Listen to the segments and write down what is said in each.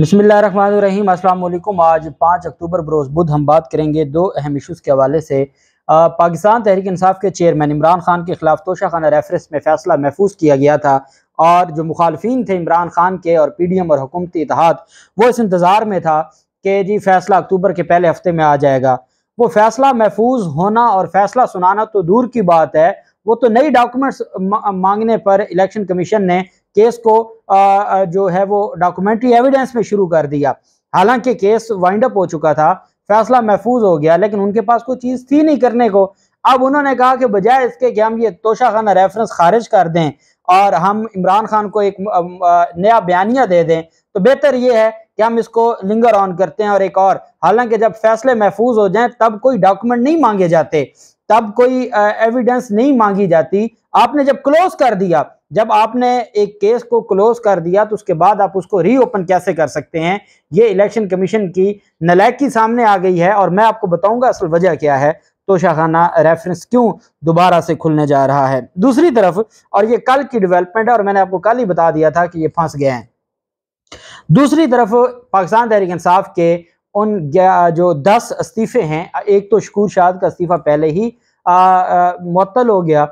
बसमिलीम अल्लाम आज पाँच अक्टूबर बरोज़ बुध हम बात करेंगे दो अहम इशूज़ के हवाले से पाकिस्तान तहरीक इंसाफ के चेयरमैन इमरान खान के खिलाफ तोशा खाना रेफरेंस में फ़ैसला महफूज किया गया था और जो मुखालफी थे इमरान खान के और पी डी एम और हुकूमती इतिहाद वो इस इंतज़ार में था कि जी फ़ैसला अक्टूबर के पहले हफ्ते में आ जाएगा वो फ़ैसला महफूज होना और फ़ैसला सुनाना तो दूर की बात है वो तो नई डॉक्यूमेंट्स मांगने पर इलेक्शन कमीशन ने केस को जो है वो डॉक्यूमेंट्री एविडेंस में शुरू कर दिया हालांकि केस वाइंड अप हो चुका था फैसला महफूज हो गया लेकिन उनके पास कोई चीज़ थी नहीं करने को अब उन्होंने कहा कि बजाय इसके कि हम ये तोशाखाना रेफरेंस खारिज कर दें और हम इमरान खान को एक नया बयानिया दे दें तो बेहतर ये है कि हम इसको लिंगर ऑन करते हैं और एक और हालांकि जब फैसले महफूज हो जाएं तब कोई डॉक्यूमेंट नहीं मांगे जाते तब कोई एविडेंस नहीं मांगी जाती आपने जब क्लोज कर दिया जब आपने एक केस को क्लोज कर दिया तो उसके बाद आप उसको रीओपन कैसे कर सकते हैं ये इलेक्शन कमीशन की नलायकी सामने आ गई है और मैं आपको बताऊंगा असल वजह क्या है तोशाखाना रेफरेंस क्यों दोबारा से खुलने जा रहा है दूसरी तरफ और ये कल की डेवलपमेंट है और मैंने आपको कल ही बता दिया था कि ये फंस गए हैं दूसरी तरफ पाकिस्तान तहरीक इंसाफ के उन जो दस इस्तीफे हैं एक तो शकूर शाह का इस्तीफा पहले ही मअतल हो गया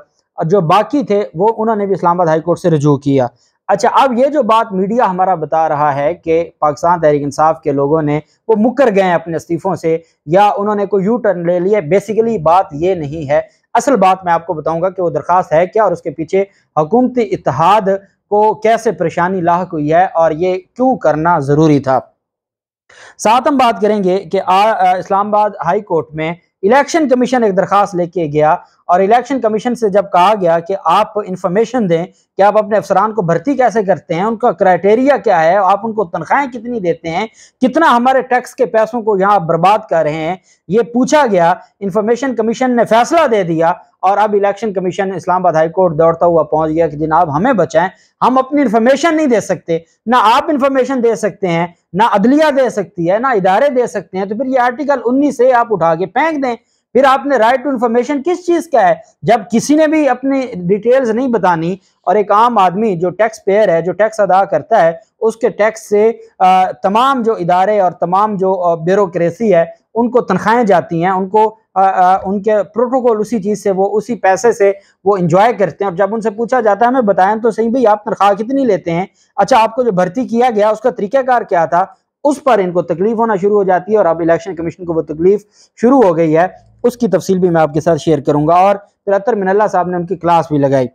जो बाकी थे वो उन्होंने भी इस्लामाबाद हाई कोर्ट से रजू किया अच्छा अब ये जो बात मीडिया हमारा बता रहा है कि पाकिस्तान तहरीक इंसाफ के लोगों ने वो मुकर गए हैं अपने इस्तीफ़ों से या उन्होंने कोई यू टर्न ले लिया बेसिकली बात ये नहीं है असल बात मैं आपको बताऊंगा कि वो दरख्वास्त है क्या और उसके पीछे हुकूमती इतिहाद को कैसे परेशानी लाक हुई है और ये क्यों करना ज़रूरी था साथ हम बात करेंगे कि इस्लामाबाद हाई कोर्ट में इलेक्शन कमीशन एक दरखास्त लेके गया और इलेक्शन कमीशन से जब कहा गया कि आप इंफॉर्मेशन दें कि आप अपने अफसरान को भर्ती कैसे करते हैं उनका क्राइटेरिया क्या है आप उनको तनख्वाहें कितनी देते हैं कितना हमारे टैक्स के पैसों को यहाँ बर्बाद कर रहे हैं ये पूछा गया इंफॉर्मेशन कमीशन ने फैसला दे दिया और अब इलेक्शन कमीशन इस्लामाबाद हाईकोर्ट दौड़ता हुआ पहुंच गया कि जनाब हमें बचाएं हम अपनी इन्फॉर्मेशन नहीं दे सकते ना आप इन्फॉर्मेशन दे सकते हैं ना अदलिया दे सकती है ना इदारे दे सकते हैं तो फिर ये आर्टिकल उन्नीस से आप उठा के फेंक दें फिर आपने राइट टू इन्फॉर्मेशन किस चीज़ का है जब किसी ने भी अपनी डिटेल्स नहीं बतानी और एक आम आदमी जो टैक्स पेयर है जो टैक्स अदा करता है उसके टैक्स से तमाम जो इदारे और तमाम जो ब्यूरोक्रेसी है उनको तनख्वाहें जाती हैं उनको आ, आ, उनके प्रोटोकॉल उसी चीज़ से वो उसी पैसे से वो इंजॉय करते हैं और जब उनसे पूछा जाता है हमें बताएं तो सही भाई आप तनख्वाह कितनी लेते हैं अच्छा आपको जो भर्ती किया गया उसका तरीक़ाकार क्या था उस पर इनको तकलीफ होना शुरू हो जाती है और अब इलेक्शन कमीशन को वो तकलीफ शुरू हो गई है उसकी तफसील भी मैं आपके साथ शेयर करूंगा और तिरहत्तर मिनल्ला साहब ने उनकी क्लास भी लगाई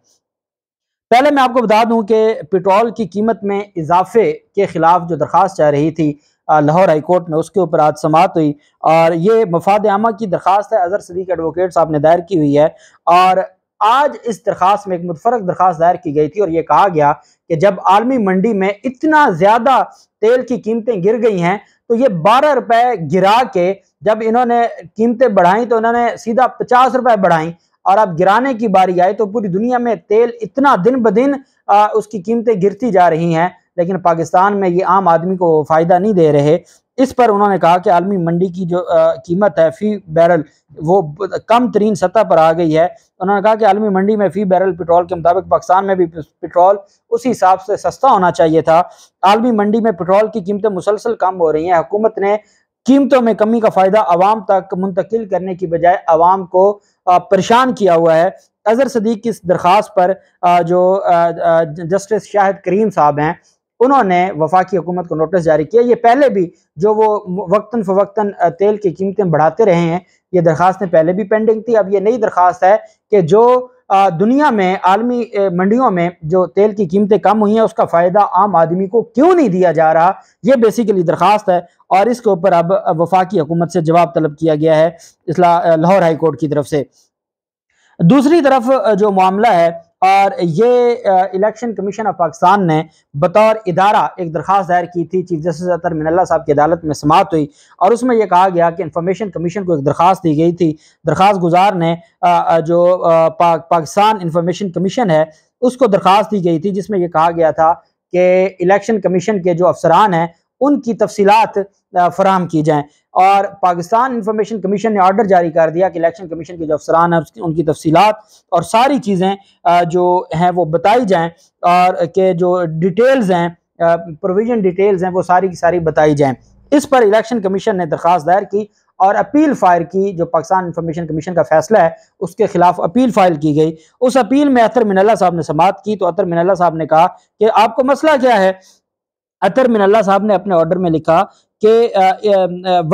पहले मैं आपको बता दूं कि पेट्रोल की कीमत में इजाफे के खिलाफ जो दरख्वास्त जा रही थी लाहौर हाईकोर्ट में उसके ऊपर आज समाप्त हुई और ये मफाद आमा की दरख्वास्त है अजहर सदीक एडवोकेट साहब ने दायर की हुई है और आज इस दरख्वास्त में एक मुतफरक दरख्वास्त दायर की गई थी और ये कहा गया कि जब आलमी मंडी में इतना ज़्यादा तेल की कीमतें गिर गई हैं तो ये बारह रुपए गिरा के जब इन्होंने कीमतें बढ़ाई तो इन्होंने सीधा पचास रुपए बढ़ाई और अब गिराने की बारी आई तो पूरी दुनिया में तेल इतना दिन ब दिन उसकी कीमतें गिरती जा रही हैं लेकिन पाकिस्तान में ये आम आदमी को फ़ायदा नहीं दे रहे इस पर उन्होंने कहा कि आलमी मंडी की जो आ, कीमत है फ़ी बैरल वो कम तरीन सतह पर आ गई है उन्होंने कहा कि आलमी मंडी में फ़ी बैरल पेट्रोल के मुताबिक पाकिस्तान में भी पेट्रोल उसी हिसाब से सस्ता होना चाहिए था आलमी मंडी में पेट्रोल की कीमतें मुसलसल कम हो रही हैं हुकूमत ने कीमतों में कमी का फ़ायदा आवाम तक मुंतकिल करने की बजाय आवाम को परेशान किया हुआ है अजहर सदीक की इस दरख्वास्त पर जो जस्टिस शाहिद करीम साहब हैं उन्होंने वफाकी हुकूमत को नोटिस जारी किया ये पहले भी जो वो वक्ता फ़वक्ता तेल की कीमतें बढ़ाते रहे हैं ये दरख्वास्तें पहले भी पेंडिंग थी अब ये नई दरख्वास्त है कि जो दुनिया में आलमी मंडियों में जो तेल की कीमतें कम हुई हैं उसका फ़ायदा आम आदमी को क्यों नहीं दिया जा रहा ये बेसिकली दरख्वास्त है और इसके ऊपर अब वफाकी हुकूमत से जवाब तलब किया गया है इसला लाहौर हाई कोर्ट की तरफ से दूसरी तरफ जो मामला है और ये इलेक्शन कमीशन ऑफ पाकिस्तान ने बतौर इदारा एक दरख्वास्त दायर की थी चीफ जस्टिस अतर मिनल्ला साहब की अदालत में समाप्त हुई और उसमें यह कहा गया कि इंफॉर्मेशन कमीशन को एक दरख्वास्त दी गई थी दरख्वास्त गुजार ने जो पा, पाकिस्तान इंफॉर्मेशन कमीशन है उसको दरख्वास्त दी गई थी जिसमें यह कहा गया था कि इलेक्शन कमीशन के जो अफसरान हैं उनकी तफसीत फराहम की जाएँ और पाकिस्तान इंफॉर्मेशन कमीशन ने ऑर्डर जारी कर दिया कि इलेक्शन कमीशन के जो अफसरान हैं उनकी तफसीत और सारी चीज़ें जो हैं वो बताई जाएँ और के जो डिटेल्स हैं प्रोविजन डिटेल्स हैं वो सारी की सारी बताई जाएँ इस पर इलेक्शन कमीशन ने दरख्वास्त दायर की और अपील फायर की जो पाकिस्तान इंफॉर्मेशन कमीशन का फैसला है उसके खिलाफ अपील फाइल की गई उस अपील में अतर मिनल्ला साहब ने समाप्त की तो अतर मिनल्ला साहब ने कहा कि आपको मसला क्या है अतर मिनल्ला साहब ने अपने ऑर्डर में लिखा कि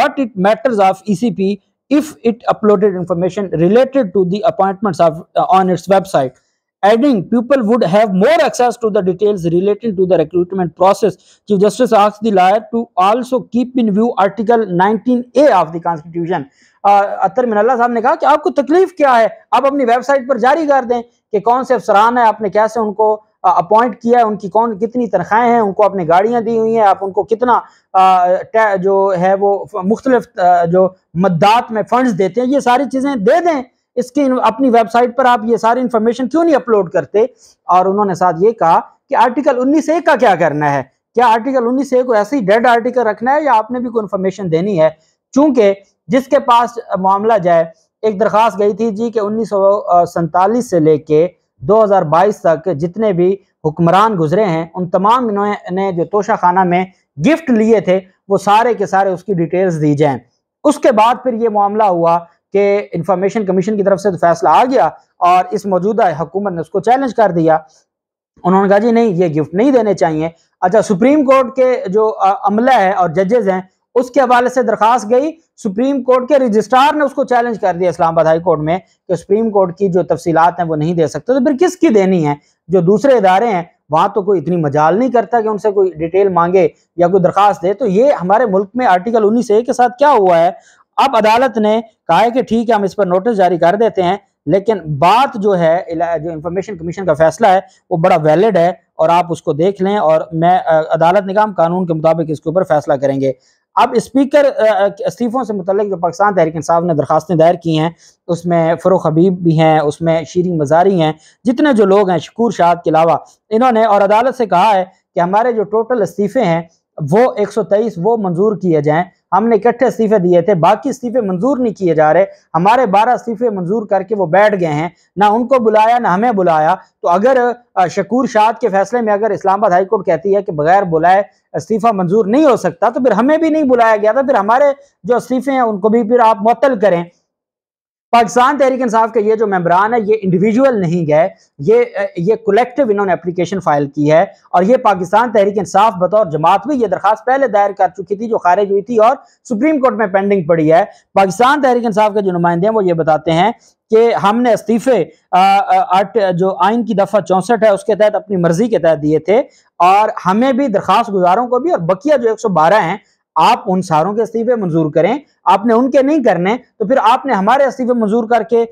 what it matters of ECP if it uploaded information related to the appointments of uh, on its website adding people would have more access to the details relating to the recruitment process chief justice asked the lawyer to also keep in view article 19a of the constitution uh, atar minalla sahab ne kaha ki aapko takleef kya hai aap apni website par jari kar dein ki kaun se afsaran hai aapne kaise unko uh, appoint किया है उनकी कौन कितनी तनख्वाहें हैं उनको आपने गाड़ियाँ दी हुई हैं आप उनको कितना जो है वो मुख्तलिफ जो मददात में फंड्स देते हैं ये सारी चीज़ें दे दें इसकी अपनी वेबसाइट पर आप ये सारी इन्फॉर्मेशन क्यों नहीं अपलोड करते और उन्होंने साथ ये कहा कि आर्टिकल उन्नीस ए का क्या करना है क्या आर्टिकल उन्नीस ए को ऐसे ही डेड आर्टिकल रखना है या आपने भी कोई इन्फॉर्मेशन देनी है चूंकि जिसके पास मामला जाए एक दरख्वास्त गई थी जी कि उन्नीस से लेके 2022 तक जितने भी हुक्मरान गुजरे हैं उन तमाम इन्होंने जो तोशा खाना में गिफ्ट लिए थे वो सारे के सारे उसकी डिटेल्स दी जाएं उसके बाद फिर ये मामला हुआ कि इंफॉर्मेशन कमीशन की तरफ से तो फैसला आ गया और इस मौजूदा हुकूमत ने उसको चैलेंज कर दिया उन्होंने कहा जी नहीं ये गिफ्ट नहीं देने चाहिए अच्छा सुप्रीम कोर्ट के जो अमला है और जजेज़ हैं उसके हवाले से दरखास्त गई सुप्रीम कोर्ट के रजिस्ट्रार ने उसको चैलेंज कर दिया इस्लामाबाद हाई कोर्ट में कि सुप्रीम कोर्ट की जो तफसीलात हैं वो नहीं दे सकते तो फिर किसकी देनी है जो दूसरे इदारे हैं वहां तो कोई इतनी मजाल नहीं करता कि उनसे कोई डिटेल मांगे या कोई दरखास्त दे तो ये हमारे मुल्क में आर्टिकल उन्नीस ए के साथ क्या हुआ है अब अदालत ने कहा है कि ठीक है हम इस पर नोटिस जारी कर देते हैं लेकिन बात जो है जो इंफॉर्मेशन कमीशन का फैसला है वो बड़ा वैलिड है और आप उसको देख लें और मैं अदालत निगम कानून के मुताबिक इसके ऊपर फैसला करेंगे अब स्पीकर इस्तीफ़ों से मतलब जो पाकिस्तान तहरीक साहब ने दरख्वास्तें दायर की हैं उसमें फ़रुख हबीब भी हैं उसमें शीरिंग मजारी हैं जितने जो लोग हैं शकूर शाह के अलावा इन्होंने और अदालत से कहा है कि हमारे जो टोटल इस्तीफ़े हैं वो एक सौ तेईस वो मंजूर किए जाएँ हमने इकट्ठे इस्तीफे दिए थे बाकी इस्तीफे मंजूर नहीं किए जा रहे हमारे बारह इस्तीफे मंजूर करके वो बैठ गए हैं ना उनको बुलाया ना हमें बुलाया तो अगर शकूर शाह के फैसले में अगर इस्लामाबाद हाईकोर्ट कहती है कि बगैर बुलाए इस्तीफ़ा मंजूर नहीं हो सकता तो फिर हमें भी नहीं बुलाया गया था फिर हमारे जो इस्तीफे हैं उनको भी फिर आप मअतल करें पाकिस्तान तहरीक इंसाफ के ये जो मेम्बरान है ये इंडिविजुअल नहीं गए ये ये कलेक्टिव इन्होंने एप्लीकेशन फाइल की है और ये पाकिस्तान तहरीक इंसाफ बतौर जमात में ये दरखास्त पहले दायर कर चुकी थी जो खारिज हुई थी और सुप्रीम कोर्ट में पेंडिंग पड़ी है पाकिस्तान तहरीक इंसाफ के जो नुमाइंदे हैं वो ये बताते हैं कि हमने इस्तीफे जो आइन की दफ़ा चौंसठ है उसके तहत अपनी मर्जी के तहत दिए थे और हमें भी दरखास्त गुजारों को भी और बकिया जो एक सौ बारह हैं आप उन सारों के इस्तीफे मंजूर करें आपने उनके नहीं करने तो फिर आपने हमारे इस्तीफे मंजूर करके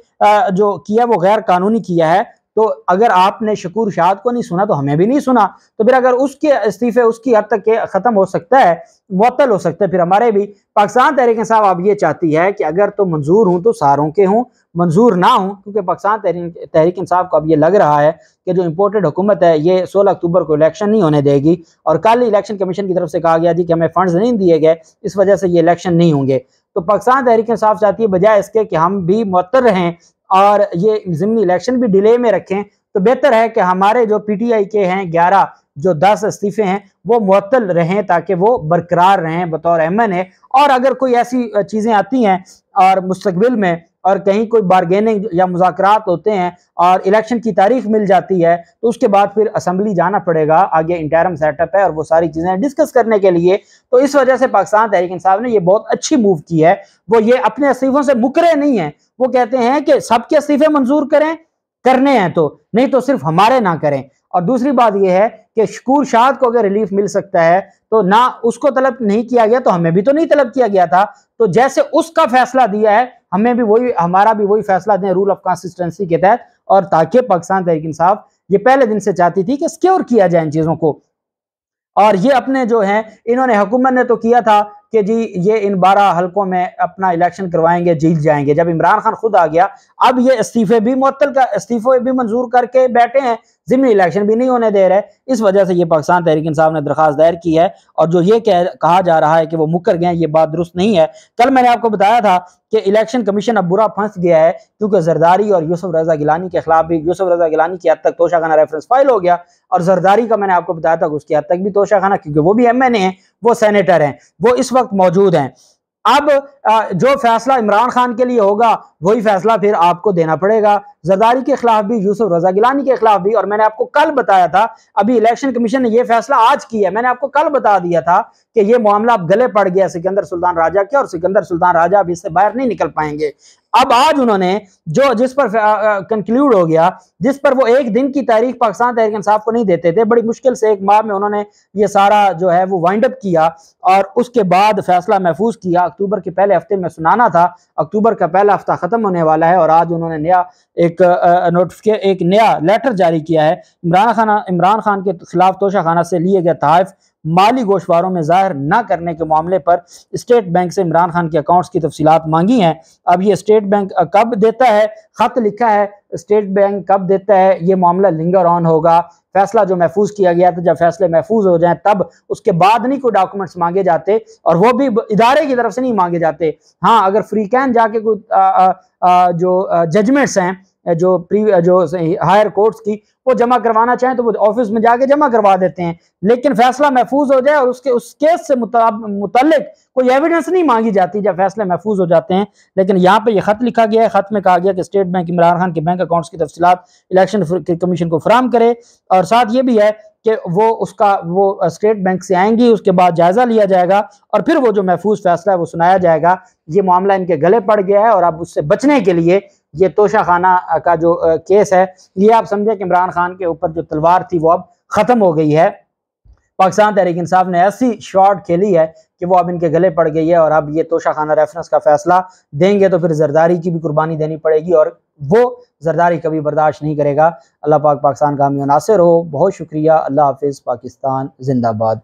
जो किया वो गैर कानूनी किया है तो अगर आपने शकूर शाह को नहीं सुना तो हमें भी नहीं सुना तो फिर अगर उसके इस्तीफे उसकी हद तक ख़त्म हो सकता है मअतल हो सकता है फिर हमारे भी पाकिस्तान तहरीक साहब अब ये चाहती है कि अगर तो मंजूर हूँ तो सारों के हूं मंजूर ना हूं क्योंकि पाकिस्तान तहरीक तहरीक को अब ये लग रहा है कि जो इंपोर्टेड हुकूमत है ये सोलह अक्टूबर को इलेक्शन नहीं होने देगी और कल इलेक्शन कमीशन की तरफ से कहा गया जी कि हमें फंड नहीं दिए गए इस वजह से ये इलेक्शन नहीं होंगे तो पाकिस्तान तहरीक साहब चाहती है बजाय इसके कि हम भी मअतर रहें और ये ज़मनी इलेक्शन भी डिले में रखें तो बेहतर है कि हमारे जो आई के हैं ग्यारह जो दस इस्तीफे हैं वो मअतल रहें ताकि वो बरकरार रहें बतौर एमन है और अगर कोई ऐसी चीज़ें आती हैं और मुस्तबिल में और कहीं कोई बारगेनिंग या मुजाकरात होते हैं और इलेक्शन की तारीख मिल जाती है तो उसके बाद फिर असम्बली जाना पड़ेगा आगे इंटरम सेटअप है और वो सारी चीज़ें डिस्कस करने के लिए तो इस वजह से पाकिस्तान तहरीक इंसाफ ने ये बहुत अच्छी मूव की है वो ये अपने अस्तीफ़ों से मुकरे नहीं है वो कहते हैं कि सबके अस्तीफ़े मंजूर करें करने हैं तो नहीं तो सिर्फ हमारे ना करें और दूसरी बात यह है कि शकूर शाह को अगर रिलीफ मिल सकता है तो ना उसको तलब नहीं किया गया तो हमें भी तो नहीं तलब किया गया था तो जैसे उसका फैसला दिया है हमें भी वही हमारा भी वही फैसला दें रूल ऑफ कॉन्स्टिटेंसी के तहत और ताकि पाकिस्तान तहरीक इंसाफ ये पहले दिन से चाहती थी कि सिक्योर किया जाए इन चीज़ों को और ये अपने जो हैं इन्होंने हुकूमत ने तो किया था कि जी ये इन बारह हलकों में अपना इलेक्शन करवाएंगे जीत जाएंगे जब इमरान खान खुद आ गया अब ये इस्तीफे भी मअतल का इस्तीफे भी मंजूर करके बैठे हैं जिमनी इलेक्शन भी नहीं होने दे रहे इस वजह से ये पाकिस्तान तहरीक इंसाफ ने दरख्वास्त दायर की है और जो ये कह कहा जा रहा है कि वो मुकर गए ये बात दुरुस्त नहीं है कल मैंने आपको बताया था कि इलेक्शन कमीशन अब बुरा फंस गया है क्योंकि जरदारी और यूसुफ रजा गिलानी के खिलाफ भी यूसुफ रजा गिलानी की हद तक तोशाखाना रेफरेंस फाइल हो गया और जरदारी का मैंने आपको बताया था उसकी हद तक भी तोशाखाना क्योंकि वो भी एम एन ए है वो सैनेटर हैं वो इस वक्त मौजूद हैं अब जो फैसला इमरान खान के लिए होगा वही फैसला फिर आपको देना पड़ेगा जरदारी के खिलाफ भी यूसुफ रजा गिलानी के खिलाफ भी और मैंने आपको कल बताया था अभी इलेक्शन कमीशन ने यह फैसला आज किया है मैंने आपको कल बता दिया था कि यह मामला अब गले पड़ गया सिकंदर सुल्तान राजा के और सिकंदर सुल्तान राजा अब इससे बाहर नहीं निकल पाएंगे अब आज उन्होंने जो जिस पर कंक्लूड हो गया जिस पर वो एक दिन की तारीख पाकिस्तान तहरीक इंसाफ को नहीं देते थे बड़ी मुश्किल से एक माह में उन्होंने ये सारा जो है वो वाइंड अप किया और उसके बाद फैसला महफूज किया अक्टूबर के पहले हफ्ते में सुनाना था अक्टूबर का पहला हफ्ता ख़त्म होने वाला है और आज उन्होंने नया एक नोटिफिकेशन एक नया लेटर जारी किया है इमरान खान इमरान खान के खिलाफ तोशा खाना से लिए गए तहफ़ माली गोशवारों में जाहिर न करने के मामले पर स्टेट बैंक से इमरान खान के अकाउंट्स की तफसीत मांगी हैं अब ये स्टेट बैंक कब देता है ख़त लिखा है स्टेट बैंक कब देता है ये मामला लिंगर ऑन होगा फैसला जो महफूज किया गया था जब फैसले महफूज हो जाए तब उसके बाद नहीं कोई डॉक्यूमेंट्स मांगे जाते और वो भी इदारे की तरफ से नहीं मांगे जाते हाँ अगर फ्री कैन जाके कोई जो जजमेंट्स हैं जो प्री जो हायर कोर्ट्स की वो जमा करवाना चाहें तो वो ऑफिस में जाके जमा करवा देते हैं लेकिन फैसला महफूज हो जाए और उसके उस केस से मुतलक कोई एविडेंस नहीं मांगी जाती जब फैसले महफूज हो जाते हैं लेकिन यहाँ पे ये यह खत लिखा गया है खत में कहा गया कि स्टेट बैंक इमरान खान के बैंक अकाउंट्स की तफसीत इलेक्शन कमीशन को फराम करे और साथ ये भी है कि वो उसका वो स्टेट बैंक से आएंगी उसके बाद जायज़ा लिया जाएगा और फिर वो जो महफूज फैसला है वो सुनाया जाएगा ये मामला इनके गले पड़ गया है और अब उससे बचने के लिए ये तोशा खाना का जो केस है ये आप समझे कि इमरान खान के ऊपर जो तलवार थी वो अब ख़त्म हो गई है पाकिस्तान तहरीक इंसाफ ने ऐसी शॉट खेली है कि वो अब इनके गले पड़ गई है और अब ये तोशा खाना रेफरेंस का फैसला देंगे तो फिर जरदारी की भी कुर्बानी देनी पड़ेगी और वो जरदारी कभी बर्दाश्त नहीं करेगा अल्लाह पाक पाकिस्तान का हमी नासिर हो बहुत शुक्रिया अल्लाह हाफिज़ पाकिस्तान जिंदाबाद